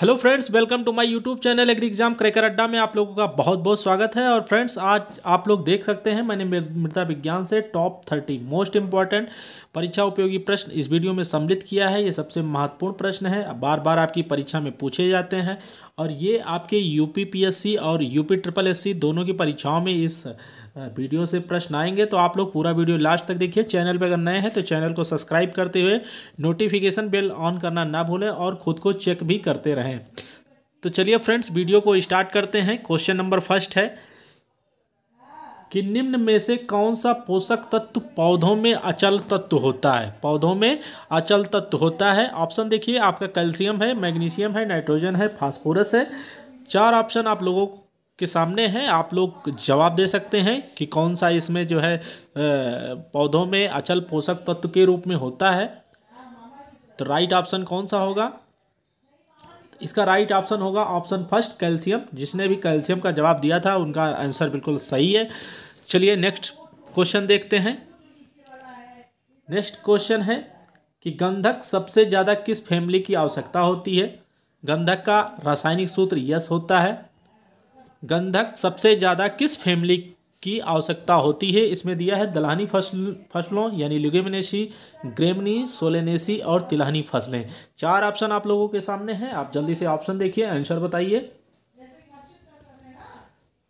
hello friends welcome to my YouTube channel agri exam cracker Adda में आप लोगों का बहुत बहुत स्वागत है और फ्रेंड्स आज आप लोग देख सकते हैं मैंने मृदा विज्ञान से टॉप थर्टी मोस्ट इंपॉर्टेंट परीक्षा उपयोगी प्रश्न इस वीडियो में सम्मिलित किया है ये सबसे महत्वपूर्ण प्रश्न है बार बार आपकी परीक्षा में पूछे जाते हैं और ये आपके यूपीपीएससी और यूपी ट्रिपल एससी दोनों की परीक्षाओं में इस वीडियो से प्रश्न आएंगे तो आप लोग पूरा वीडियो लास्ट तक देखिए चैनल पर अगर नए हैं तो चैनल को सब्सक्राइब करते हुए नोटिफिकेशन बेल ऑन करना ना भूलें और खुद को चेक भी करते रहें तो चलिए फ्रेंड्स वीडियो को स्टार्ट करते हैं क्वेश्चन नंबर फर्स्ट है कि निम्न में से कौन सा पोषक तत्व पौधों में अचल तत्व होता है पौधों में अचल तत्व होता है ऑप्शन देखिए आपका कैल्शियम है मैग्नीशियम है नाइट्रोजन है फास्फोरस है चार ऑप्शन आप लोगों के सामने है आप लोग जवाब दे सकते हैं कि कौन सा इसमें जो है पौधों में अचल पोषक तत्व के रूप में होता है तो राइट ऑप्शन कौन सा होगा इसका राइट ऑप्शन होगा ऑप्शन फर्स्ट कैल्शियम जिसने भी कैल्शियम का जवाब दिया था उनका आंसर बिल्कुल सही है चलिए नेक्स्ट क्वेश्चन देखते हैं नेक्स्ट क्वेश्चन है कि गंधक सबसे ज़्यादा किस फैमिली की आवश्यकता होती है गंधक का रासायनिक सूत्र यस होता है गंधक सबसे ज़्यादा किस फैमिली की आवश्यकता होती है इसमें दिया है दलहनी फसल फसलों यानी लुगेमनेशी ग्रेमनी सोलेनेसी और तिलहनी फसलें चार ऑप्शन आप लोगों के सामने हैं आप जल्दी से ऑप्शन देखिए आंसर बताइए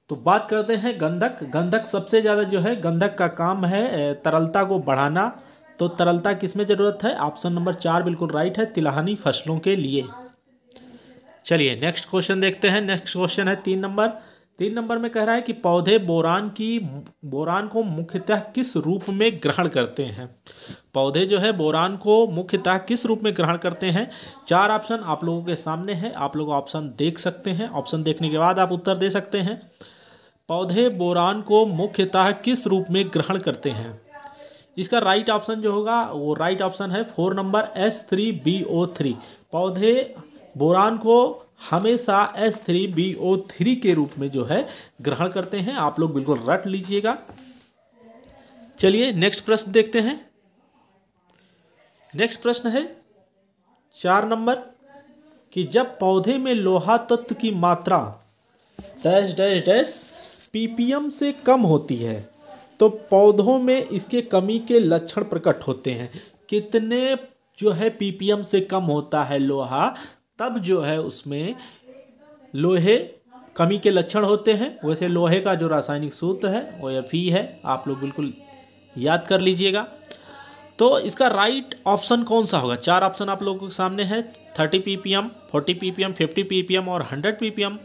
तो बात करते हैं गंधक गंधक सबसे ज़्यादा जो है गंधक का काम है तरलता को बढ़ाना तो तरलता किस में ज़रूरत है ऑप्शन नंबर चार बिल्कुल राइट है तिलहनी फसलों के लिए चलिए नेक्स्ट क्वेश्चन देखते हैं नेक्स्ट क्वेश्चन है तीन नंबर तीन नंबर में कह रहा है कि पौधे बोरान की बोरान को मुख्यतः किस रूप में ग्रहण करते हैं पौधे जो है बोरान को मुख्यतः किस रूप में ग्रहण करते हैं चार ऑप्शन आप लोगों के सामने है आप लोग ऑप्शन देख सकते हैं ऑप्शन देखने के बाद आप उत्तर दे सकते हैं पौधे बोरान को मुख्यतः किस रूप में ग्रहण करते हैं इसका राइट ऑप्शन जो होगा वो राइट ऑप्शन है four number S three B O three पौधे बोरान को हमेशा S three B O three के रूप में जो है ग्रहण करते हैं आप लोग बिल्कुल रट लीजिएगा चलिए नेक्स्ट प्रश्न देखते हैं नेक्स्ट प्रश्न है चार नंबर कि जब पौधे में लोहा तत्व की मात्रा डैश डैश डैश पीपीएम से कम होती है तो पौधों में इसके कमी के लक्षण प्रकट होते हैं कितने जो है पीपीएम से कम होता है लोहा तब जो है उसमें लोहे कमी के लक्षण होते हैं वैसे लोहे का जो रासायनिक सूत्र है वो एफ फी है आप लोग बिल्कुल याद कर लीजिएगा तो इसका राइट ऑप्शन कौन सा होगा चार ऑप्शन आप लोगों के सामने है thirty P P M forty P P M fifty P P M और hundred P P M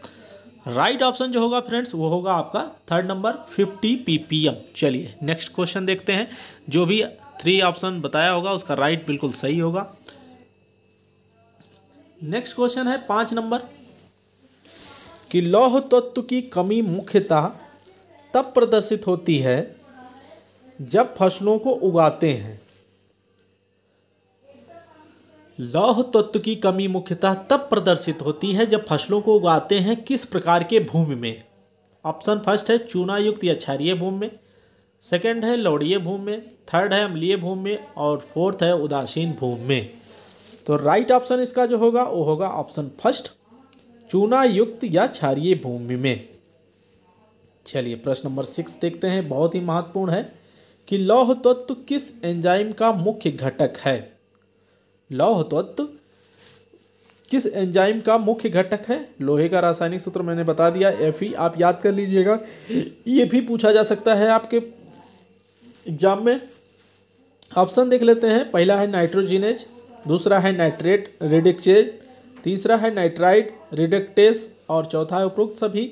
right right option जो होगा फ्रेंड्स वो होगा आपका थर्ड नंबर 50 पीपीएम चलिए नेक्स्ट क्वेश्चन देखते हैं जो भी थ्री ऑप्शन बताया होगा उसका राइट right बिल्कुल सही होगा नेक्स्ट क्वेश्चन है पांच नंबर कि लौह तत्व की कमी मुख्यतः तब प्रदर्शित होती है जब फसलों को उगाते हैं लौह तत्व की कमी मुख्यतः तब प्रदर्शित होती है जब फसलों को उगाते हैं किस प्रकार के भूमि में ऑप्शन फर्स्ट है चूनायुक्त या क्षारीय भूमि में सेकंड है लौड़ीय भूमि में थर्ड है अम्लीय भूमि में और फोर्थ है उदासीन भूमि में तो राइट ऑप्शन इसका जो होगा वो होगा ऑप्शन फर्स्ट चूनायुक्त या क्षारीय भूमि में चलिए प्रश्न नंबर सिक्स देखते हैं बहुत ही महत्वपूर्ण है कि लौह तत्व किस एंजाइम का मुख्य घटक है लौह तत्व किस एंजाइम का मुख्य घटक है लोहे का रासायनिक सूत्र मैंने बता दिया एफ आप याद कर लीजिएगा ये भी पूछा जा सकता है आपके एग्जाम में ऑप्शन देख लेते हैं पहला है नाइट्रोजिनेज दूसरा है नाइट्रेट रिडक्चेज तीसरा है नाइट्राइड रिडक्टेस और चौथा है उपरोक्त सभी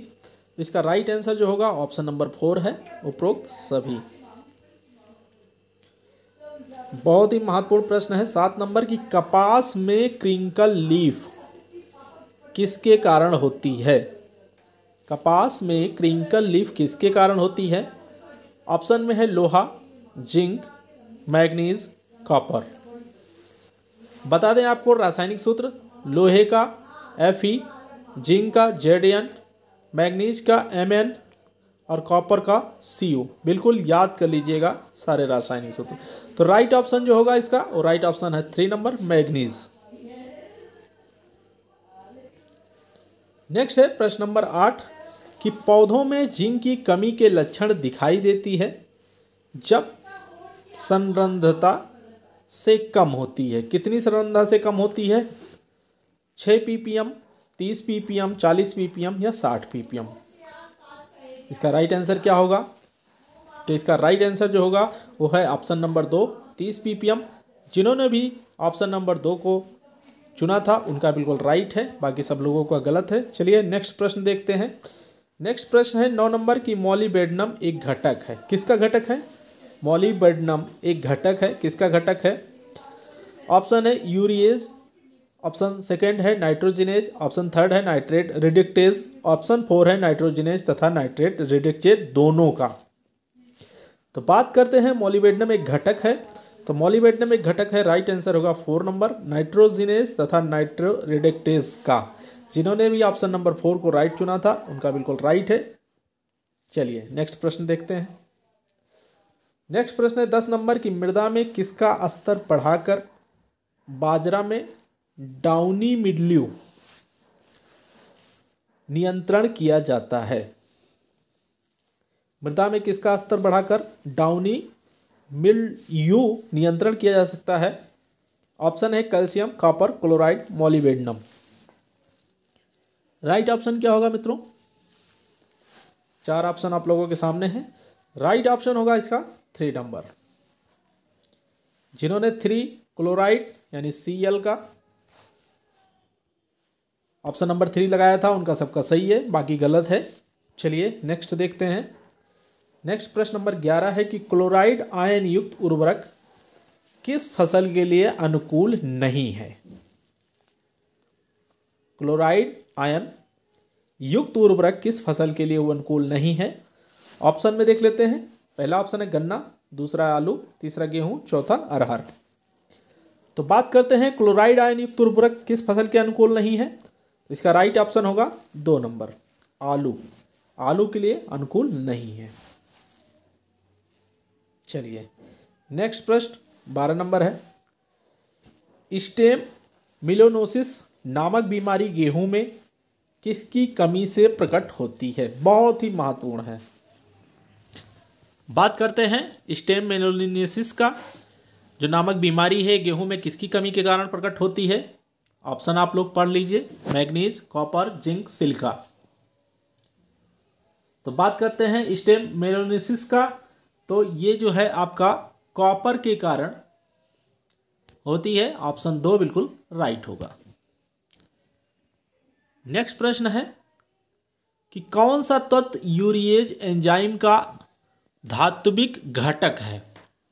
इसका राइट आंसर जो होगा ऑप्शन नंबर फोर है उपरोक्त सभी बहुत ही महत्वपूर्ण प्रश्न है सात नंबर की कपास में क्रिंकल लीफ किसके कारण होती है कपास में क्रिंकल लीफ किसके कारण होती है ऑप्शन में है लोहा जिंक मैग्नीज कॉपर बता दें आपको रासायनिक सूत्र लोहे का एफ ई जिंक का जेड एन मैग्नीज का एम एन और कॉपर का सी बिल्कुल याद कर लीजिएगा सारे रासायनिक सूत्र तो राइट ऑप्शन जो होगा इसका वो राइट ऑप्शन है थ्री नंबर मैग्नीज नेक्स्ट है प्रश्न नंबर आठ कि पौधों में जिंक की कमी के लक्षण दिखाई देती है जब संरंधता से कम होती है कितनी संरंधता से कम होती है छः पीपीएम तीस पीपीएम चालीस पीपीएम या साठ पीपीएम इसका राइट आंसर क्या होगा तो इसका राइट आंसर जो होगा वो है ऑप्शन नंबर दो तीस पीपीएम जिन्होंने भी ऑप्शन नंबर दो को चुना था उनका बिल्कुल राइट है बाकी सब लोगों का गलत है चलिए नेक्स्ट प्रश्न देखते हैं नेक्स्ट प्रश्न है नौ नंबर की मॉलीबेडनम एक घटक है किसका घटक है मॉलीबेडनम एक घटक है किसका घटक है ऑप्शन है यूरिएज ऑप्शन सेकेंड है नाइट्रोजिनेज ऑप्शन थर्ड है नाइट्रेट रिडिक्टेज ऑप्शन फोर है नाइट्रोजिनेज तथा नाइट्रेट रिडिक्टेज दोनों का तो बात करते हैं मोलिबेडनम एक घटक है तो मोलिबेडनम एक घटक है राइट आंसर होगा फोर नंबर नाइट्रोजिनेज तथा नाइट्रो रिडिक्टेज का जिन्होंने भी ऑप्शन नंबर फोर को राइट चुना था उनका बिल्कुल राइट है चलिए नेक्स्ट प्रश्न देखते हैं नेक्स्ट प्रश्न है दस नंबर की मृदा में किसका स्तर पढ़ाकर बाजरा में डाउनी मिडल्यू नियंत्रण किया जाता है मृदा में किसका स्तर बढ़ाकर डाउनी मिल यू नियंत्रण किया जा सकता है ऑप्शन है calcium copper chloride molybdenum right option क्या होगा मित्रों चार ऑप्शन आप लोगों के सामने हैं राइट ऑप्शन होगा इसका थ्री नंबर जिन्होंने थ्री क्लोराइड यानी सी एल का ऑप्शन नंबर थ्री लगाया था उनका सबका सही है बाकी गलत है चलिए नेक्स्ट देखते हैं नेक्स्ट प्रश्न नंबर ग्यारह है कि क्लोराइड आयन युक्त उर्वरक किस फसल के लिए अनुकूल नहीं है क्लोराइड आयन युक्त उर्वरक किस फसल के लिए अनुकूल नहीं है ऑप्शन में देख लेते हैं पहला ऑप्शन है गन्ना दूसरा आलू तीसरा गेहूं चौथा अरहर तो बात करते हैं क्लोराइड आयन युक्त उर्वरक किस फसल के अनुकूल नहीं है इसका राइट ऑप्शन होगा दो नंबर आलू आलू के लिए अनुकूल नहीं है चलिए नेक्स्ट प्रश्न बारह नंबर है स्टेम मिलोनोसिस नामक बीमारी गेहूं में किसकी कमी से प्रकट होती है बहुत ही महत्वपूर्ण है बात करते हैं स्टेम मिलोनोसिस का जो नामक बीमारी है गेहूं में किसकी कमी के कारण प्रकट होती है ऑप्शन आप लोग पढ़ लीजिए मैग्नीज कॉपर जिंक सिल्का तो बात करते हैं स्टेम मेलोनिसिस का तो ये जो है आपका कॉपर के कारण होती है ऑप्शन दो बिल्कुल राइट होगा नेक्स्ट प्रश्न है कि कौन सा तत्व यूरिएज एंजाइम का धात्विक घटक है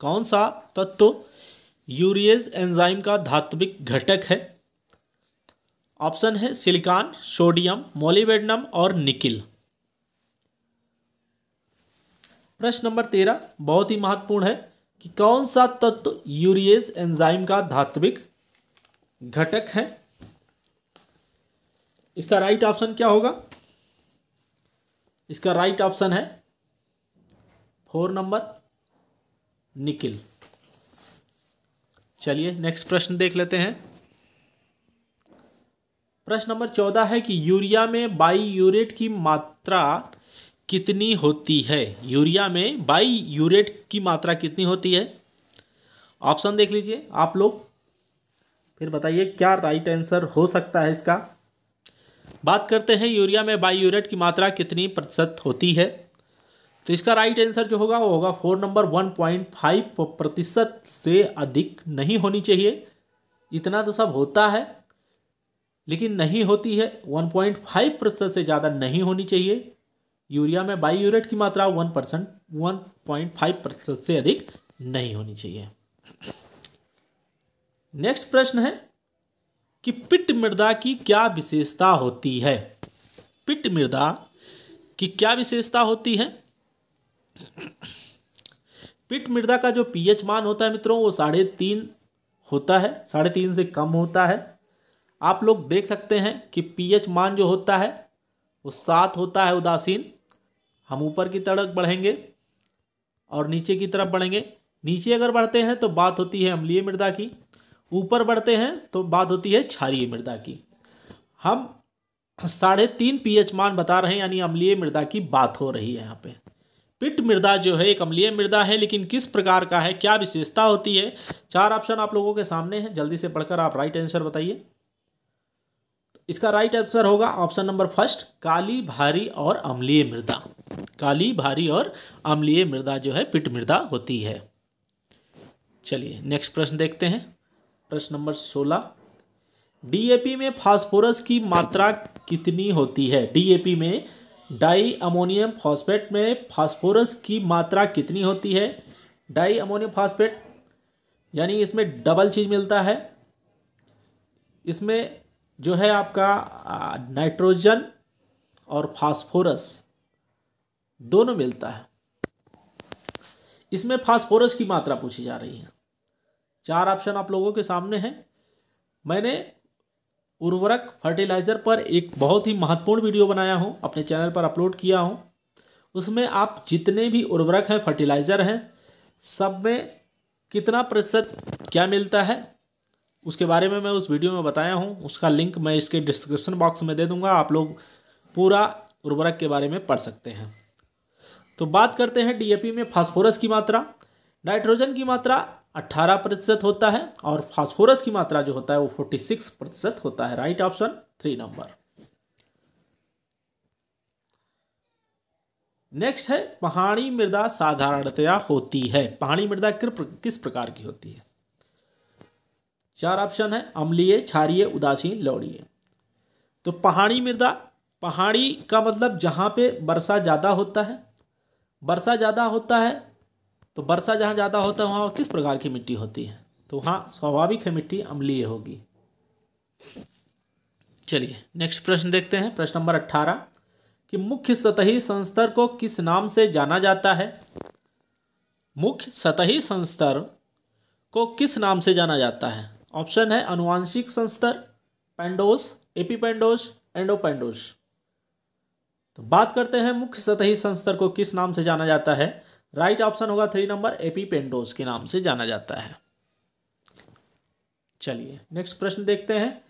कौन सा तत्व यूरिएज एंजाइम का धात्विक घटक है ऑप्शन है सिलिकॉन सोडियम मोलिबेडनम और निकिल प्रश्न नंबर तेरह बहुत ही महत्वपूर्ण है कि कौन सा तत्व यूरिएज एंजाइम का धात्विक घटक है इसका राइट ऑप्शन क्या होगा इसका राइट ऑप्शन है फोर नंबर निकिल चलिए नेक्स्ट प्रश्न देख लेते हैं प्रश्न नंबर चौदह है कि यूरिया में बाई यूरेट की मात्रा कितनी होती है यूरिया में बाई यूरेट की मात्रा कितनी होती है ऑप्शन देख लीजिए आप लोग फिर बताइए क्या राइट आंसर हो सकता है इसका बात करते हैं यूरिया में बाई यूरेट की मात्रा कितनी प्रतिशत होती है तो इसका राइट आंसर जो होगा वो होगा four number one point five प्रतिशत से अधिक नहीं होनी चाहिए इतना तो सब होता है लेकिन नहीं होती है 1.5 प्रतिशत से ज़्यादा नहीं होनी चाहिए यूरिया में बाई यूरेट की मात्रा one percent one point five प्रतिशत से अधिक नहीं होनी चाहिए नेक्स्ट प्रश्न है कि पिट मृदा की क्या विशेषता होती है पिट मृदा की क्या विशेषता होती है पिट मृदा का जो पीएच मान होता है मित्रों वो साढ़े तीन होता है साढ़े तीन से कम होता है आप लोग देख सकते हैं कि पीएच मान जो होता है वो सात होता है उदासीन हम ऊपर की तरफ बढ़ेंगे और नीचे की तरफ बढ़ेंगे नीचे अगर बढ़ते हैं तो बात होती है अम्लीय मृदा की ऊपर बढ़ते हैं तो बात होती है क्षारीय मृदा की हम साढ़े तीन पी मान बता रहे हैं यानी अम्लीय मृदा की बात हो रही है यहाँ पे पिट मृदा जो है एक अम्लीय मृदा है लेकिन किस प्रकार का है क्या विशेषता होती है चार ऑप्शन आप लोगों के सामने है जल्दी से पढ़कर आप राइट आंसर बताइए इसका राइट आंसर होगा ऑप्शन नंबर फर्स्ट काली भारी और अम्लीय मृदा काली भारी और अम्लीय मृदा जो है पिट मृदा होती है चलिए नेक्स्ट प्रश्न देखते हैं प्रश्न नंबर सोलह डीएपी में फास्फोरस की मात्रा कितनी होती है डीएपी में डाई अमोनियम फॉस्फेट में फास्फोरस की मात्रा कितनी होती है डाई अमोनियम फॉस्फेट यानी इसमें डबल चीज़ मिलता है इसमें जो है आपका नाइट्रोजन और फास्फोरस दोनों मिलता है इसमें फास्फोरस की मात्रा पूछी जा रही है चार ऑप्शन आप लोगों के सामने हैं मैंने उर्वरक फर्टिलाइज़र पर एक बहुत ही महत्वपूर्ण वीडियो बनाया हूं अपने चैनल पर अपलोड किया हूं उसमें आप जितने भी उर्वरक हैं फर्टिलाइज़र हैं सब में कितना प्रतिशत क्या मिलता है उसके बारे में मैं उस वीडियो में बताया हूँ उसका लिंक मैं इसके डिस्क्रिप्शन बॉक्स में दे दूँगा आप लोग पूरा उर्वरक के बारे में पढ़ सकते हैं तो बात करते हैं डीएपी में फास्फोरस की मात्रा नाइट्रोजन की मात्रा 18 प्रतिशत होता है और फास्फोरस की मात्रा जो होता है वो 46 प्रतिशत होता है right option three number next है पहाड़ी मृदा साधारणतया होती है पहाड़ी मृदा किस प्रकार की होती है चार ऑप्शन है अम्लीय क्षारिय उदासीन लौड़ीय तो पहाड़ी मृदा पहाड़ी का मतलब जहाँ पे वर्षा ज़्यादा होता है वर्षा ज़्यादा होता है तो वर्षा जहाँ ज़्यादा होता है वहाँ किस प्रकार की मिट्टी होती है तो वहाँ स्वाभाविक है मिट्टी अम्लीय होगी चलिए नेक्स्ट प्रश्न देखते हैं प्रश्न नंबर अट्ठारह कि मुख्य सतही संस्तर को किस नाम से जाना जाता है मुख्य सतही संस्तर को किस नाम से जाना जाता है ऑप्शन है अनुवांशिक संस्तर पेंडोस एपीपेंडोस एंडोपेंडोस तो बात करते हैं मुख्य सतही संस्तर को किस नाम से जाना जाता है राइट right ऑप्शन होगा थ्री नंबर एपीपेंडोस के नाम से जाना जाता है चलिए नेक्स्ट प्रश्न देखते हैं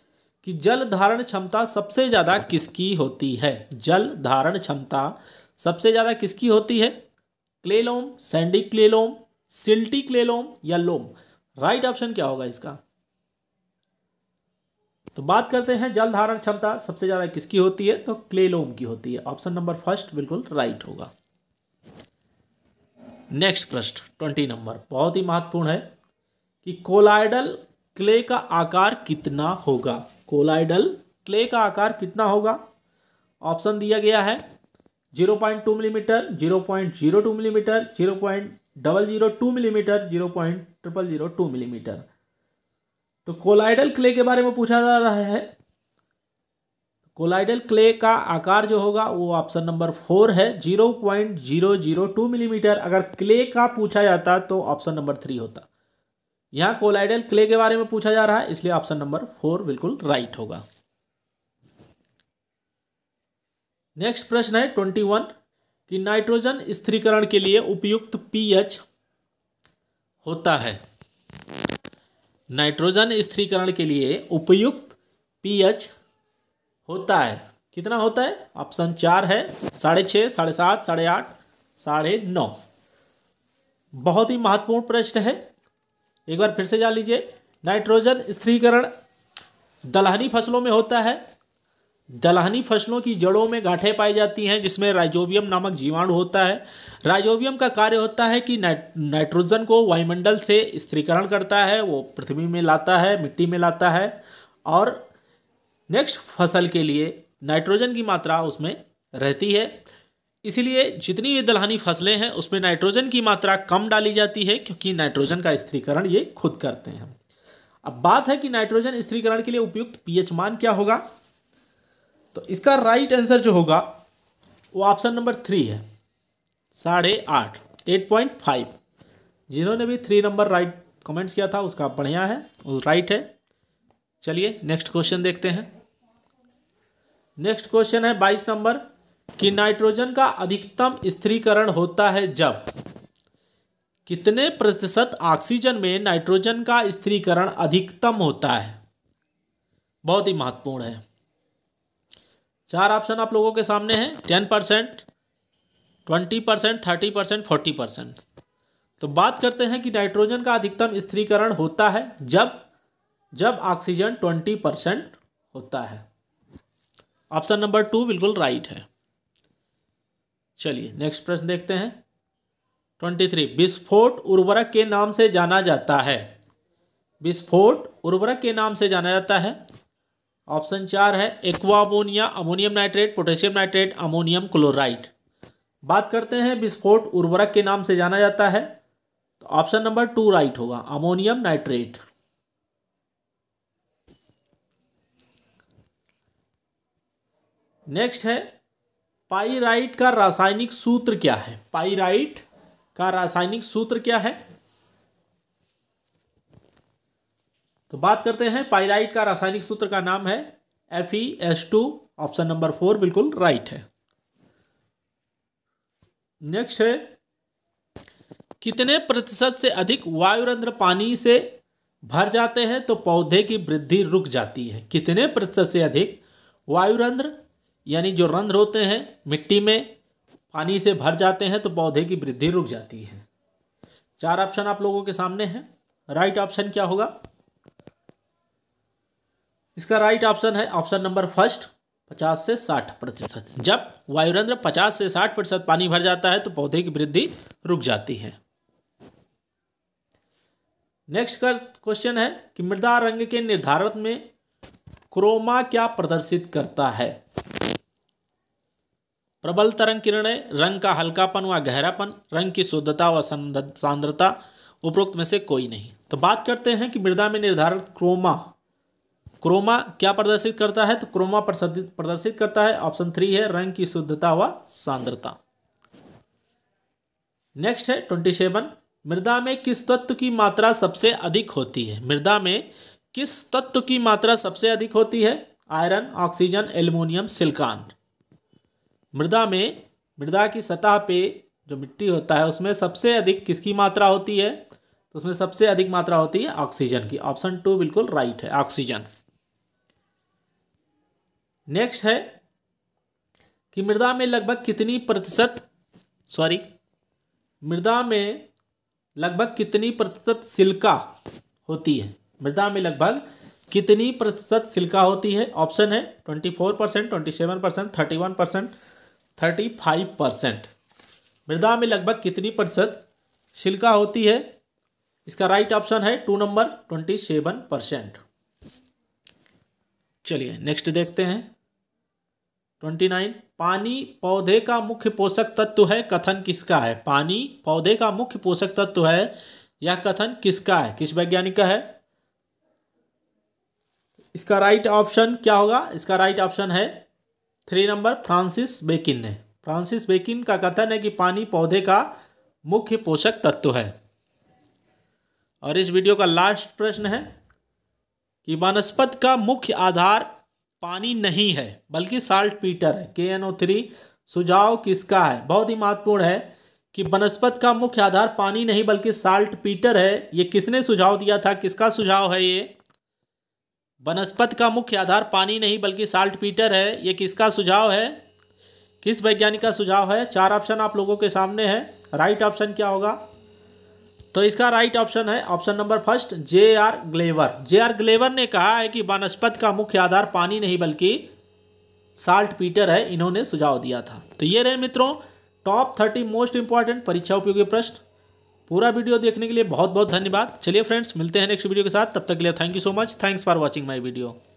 कि जल धारण क्षमता सबसे ज़्यादा किसकी होती है जल धारण क्षमता सबसे ज़्यादा किसकी होती है क्लेलोम सैंडिक क्लेलोम सिल्टी क्लेलोम या लोम राइट right ऑप्शन क्या होगा इसका तो बात करते हैं जल धारण क्षमता सबसे ज़्यादा किसकी होती है तो क्लेलोम की होती है ऑप्शन नंबर फर्स्ट बिल्कुल राइट होगा नेक्स्ट प्रश्न ट्वेंटी नंबर बहुत ही महत्वपूर्ण है कि कोलाइडल क्ले का आकार कितना होगा कोलाइडल क्ले का आकार कितना होगा ऑप्शन दिया गया है zero point two millimetre zero point zero two millimetre zero point double zero two millimetre zero point triple zero two millimetre तो कोलाइडल क्ले के बारे में पूछा जा रहा है कोलाइडल क्ले का आकार जो होगा वो ऑप्शन नंबर फोर है zero point zero zero two millimetre अगर क्ले का पूछा जाता तो ऑप्शन नंबर थ्री होता यहां कोलाइडल क्ले के बारे में पूछा जा रहा है इसलिए ऑप्शन नंबर फोर बिल्कुल राइट होगा नेक्स्ट प्रश्न है ट्वेंटी वन कि नाइट्रोजन स्थिरीकरण के लिए उपयुक्त पीएच होता है नाइट्रोजन स्थिरीकरण के लिए उपयुक्त पीएच होता है कितना होता है ऑप्शन चार है साढ़े छः साढ़े सात साढ़े आठ साढ़े नौ बहुत ही महत्वपूर्ण प्रश्न है एक बार फिर से जान लीजिए नाइट्रोजन स्थिरीकरण दलहनी फसलों में होता है दलहनी फसलों की जड़ों में गांठें पाई जाती हैं जिसमें राइजोबियम नामक जीवाणु होता है राइजोबियम का कार्य होता है कि नाइट्रोजन को वायुमंडल से स्त्रीकरण करता है वो पृथ्वी में लाता है मिट्टी में लाता है और नेक्स्ट फसल के लिए नाइट्रोजन की मात्रा उसमें रहती है इसलिए जितनी भी दलहनी फसलें हैं उसमें नाइट्रोजन की मात्रा कम डाली जाती है क्योंकि नाइट्रोजन का स्त्रीकरण ये खुद करते हैं अब बात है कि नाइट्रोजन स्त्रीकरण के लिए उपयुक्त पीएच मान क्या होगा तो इसका राइट आंसर जो होगा वो ऑप्शन नंबर थ्री है साढ़े आठ एट पॉइंट फाइव जिन्होंने भी थ्री नंबर राइट कमेंट्स किया था उसका बढ़िया है वो राइट है चलिए नेक्स्ट क्वेश्चन देखते हैं नेक्स्ट क्वेश्चन है बाईस नंबर कि नाइट्रोजन का अधिकतम स्थिरीकरण होता है जब कितने प्रतिशत ऑक्सीजन में नाइट्रोजन का स्थिरीकरण अधिकतम होता है बहुत ही महत्वपूर्ण है चार ऑप्शन आप लोगों के सामने हैं ten percent twenty percent thirty percent forty percent तो बात करते हैं कि नाइट्रोजन का अधिकतम स्थिरीकरण होता है जब जब ऑक्सीजन ट्वेंटी परसेंट होता है ऑप्शन नंबर टू बिल्कुल राइट है चलिए नेक्स्ट प्रश्न देखते हैं ट्वेंटी थ्री विस्फोट उर्वरक के नाम से जाना जाता है विस्फोट उर्वरक के नाम से जाना जाता है ऑप्शन चार है aqua ammonia ammonium nitrate potassium nitrate ammonium chloride बात करते हैं विस्फोट उर्वरक के नाम से जाना जाता है तो ऑप्शन नंबर टू राइट होगा अमोनियम नाइट्रेट नेक्स्ट है पाईराइट का रासायनिक सूत्र क्या है पाईराइट का रासायनिक सूत्र क्या है तो बात करते हैं पाइराइट का रासायनिक सूत्र का नाम है F E S two option number four बिल्कुल राइट है नेक्स्ट है कितने प्रतिशत से अधिक वायुरंध्र पानी से भर जाते हैं तो पौधे की वृद्धि रुक जाती है कितने प्रतिशत से अधिक वायुरंध्र यानी जो रंध्र होते हैं मिट्टी में पानी से भर जाते हैं तो पौधे की वृद्धि रुक जाती है चार ऑप्शन आप लोगों के सामने है राइट ऑप्शन क्या होगा इसका राइट ऑप्शन है ऑप्शन नंबर फर्स्ट पचास से साठ प्रतिशत जब वायुरंध्र पचास से साठ प्रतिशत पानी भर जाता है तो पौधे की वृद्धि रुक जाती है नेक्स्ट का क्वेश्चन है कि मृदा रंग के निर्धारण में क्रोमा क्या प्रदर्शित करता है प्रबल तरंग किरणें रंग का हल्कापन व गहरापन रंग की शुद्धता व सांद्रता उपरोक्त में से कोई नहीं तो बात करते हैं कि मृदा में निर्धारित क्रोमा क्रोमा क्या प्रदर्शित करता है तो क्रोमा प्रदर्शित करता है ऑप्शन थ्री है रंग की शुद्धता व सांद्रता नेक्स्ट है ट्वेंटी सेवन मृदा में किस तत्व की मात्रा सबसे अधिक होती है मृदा में किस तत्व की मात्रा सबसे अधिक होती है आयरन ऑक्सीजन एल्यूमिनियम सिल्कान मृदा में मृदा की सतह पे जो मिट्टी होता है उसमें सबसे अधिक किसकी मात्रा होती है तो उसमें सबसे अधिक मात्रा होती है ऑक्सीजन की ऑप्शन टू बिल्कुल राइट है ऑक्सीजन नेक्स्ट है कि मृदा में लगभग कितनी प्रतिशत सॉरी मृदा में लगभग कितनी प्रतिशत सिल्का होती है मृदा में लगभग कितनी प्रतिशत सिल्का होती है ऑप्शन है twenty four percent twenty seven percent thirty one percent thirty five percent मृदा में लगभग कितनी प्रतिशत सिल्का होती है इसका राइट ऑप्शन है two number twenty seven percent चलिए नेक्स्ट देखते हैं ट्वेंटी नाइन पानी पौधे का मुख्य पोषक तत्व है कथन किसका है पानी पौधे का मुख्य पोषक तत्व है यह कथन किसका है किस वैज्ञानिक का है इसका राइट ऑप्शन क्या होगा इसका राइट ऑप्शन है थ्री नंबर फ्रांसिस बेकिन ने फ्रांसिस बेकिन का कथन है कि पानी पौधे का मुख्य पोषक तत्व है और इस वीडियो का लास्ट प्रश्न है कि वनस्पत का मुख्य आधार पानी नहीं है बल्कि साल्ट पीटर है के एन ओ थ्री सुझाव किसका है बहुत ही महत्वपूर्ण है कि वनस्पत का मुख्य आधार पानी नहीं बल्कि साल्ट पीटर है ये किसने सुझाव दिया था किसका सुझाव है ये वनस्पत का मुख्य आधार पानी नहीं बल्कि साल्ट पीटर है ये किसका सुझाव है किस वैज्ञानिक का सुझाव है चार ऑप्शन आप लोगों के सामने है राइट ऑप्शन क्या होगा तो इसका राइट ऑप्शन है option number first J R Glover J R Glover ने कहा है कि वनस्पत का मुख्य आधार पानी नहीं बल्कि साल्ट पीटर है इन्होंने सुझाव दिया था तो ये रहे मित्रों टॉप थर्टी मोस्ट इंपॉर्टेंट परीक्षा उपयोगी प्रश्न पूरा वीडियो देखने के लिए बहुत बहुत धन्यवाद चलिए फ्रेंड्स मिलते हैं नेक्स्ट वीडियो के साथ तब तक के लिए thank you so much thanks for watching my video